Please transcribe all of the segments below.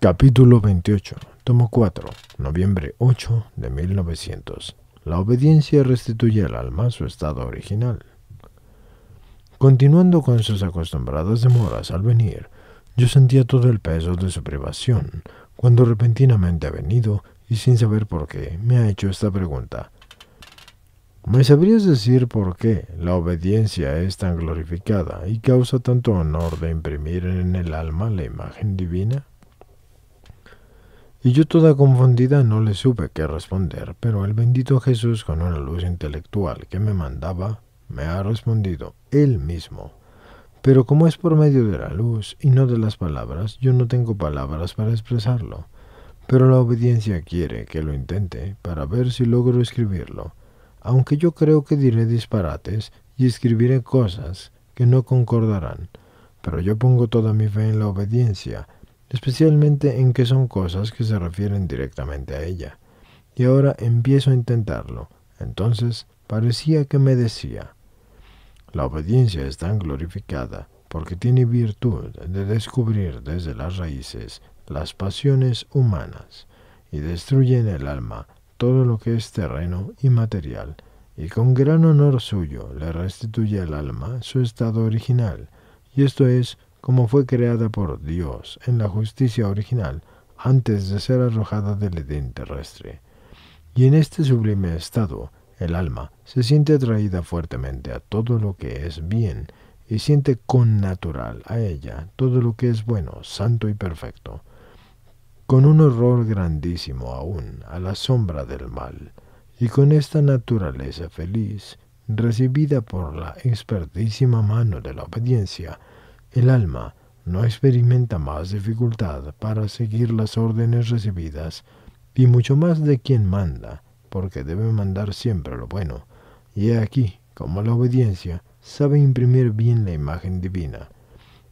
Capítulo 28, tomo 4, noviembre 8 de 1900. La obediencia restituye al alma su estado original. Continuando con sus acostumbradas demoras al venir, yo sentía todo el peso de su privación, cuando repentinamente ha venido, y sin saber por qué, me ha hecho esta pregunta. ¿Me sabrías decir por qué la obediencia es tan glorificada y causa tanto honor de imprimir en el alma la imagen divina? Y yo toda confundida no le supe qué responder, pero el bendito Jesús, con una luz intelectual que me mandaba, me ha respondido él mismo. Pero como es por medio de la luz y no de las palabras, yo no tengo palabras para expresarlo. Pero la obediencia quiere que lo intente para ver si logro escribirlo, aunque yo creo que diré disparates y escribiré cosas que no concordarán. Pero yo pongo toda mi fe en la obediencia, especialmente en que son cosas que se refieren directamente a ella. Y ahora empiezo a intentarlo. Entonces parecía que me decía, la obediencia es tan glorificada porque tiene virtud de descubrir desde las raíces las pasiones humanas y destruye en el alma todo lo que es terreno y material, y con gran honor suyo le restituye al alma su estado original, y esto es como fue creada por Dios en la justicia original antes de ser arrojada del Edén terrestre. Y en este sublime estado, el alma se siente atraída fuertemente a todo lo que es bien y siente con natural a ella todo lo que es bueno, santo y perfecto, con un horror grandísimo aún a la sombra del mal, y con esta naturaleza feliz, recibida por la expertísima mano de la obediencia, el alma no experimenta más dificultad para seguir las órdenes recibidas, y mucho más de quien manda, porque debe mandar siempre lo bueno. Y he aquí como la obediencia sabe imprimir bien la imagen divina.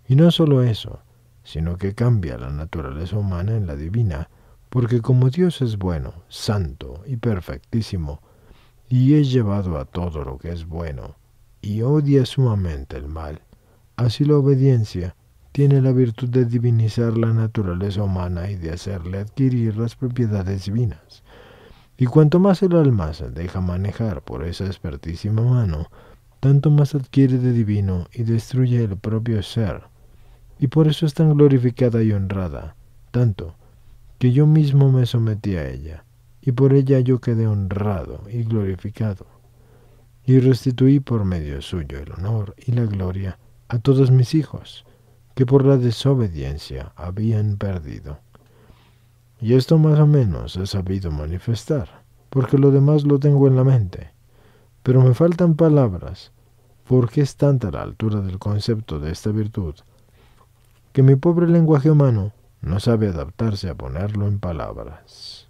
Y no solo eso, sino que cambia la naturaleza humana en la divina, porque como Dios es bueno, santo y perfectísimo, y es llevado a todo lo que es bueno, y odia sumamente el mal, Así la obediencia tiene la virtud de divinizar la naturaleza humana y de hacerle adquirir las propiedades divinas. Y cuanto más el alma se deja manejar por esa expertísima mano, tanto más adquiere de divino y destruye el propio ser. Y por eso es tan glorificada y honrada, tanto que yo mismo me sometí a ella, y por ella yo quedé honrado y glorificado, y restituí por medio suyo el honor y la gloria a todos mis hijos, que por la desobediencia habían perdido. Y esto más o menos he sabido manifestar, porque lo demás lo tengo en la mente. Pero me faltan palabras, porque es tanta la altura del concepto de esta virtud, que mi pobre lenguaje humano no sabe adaptarse a ponerlo en palabras.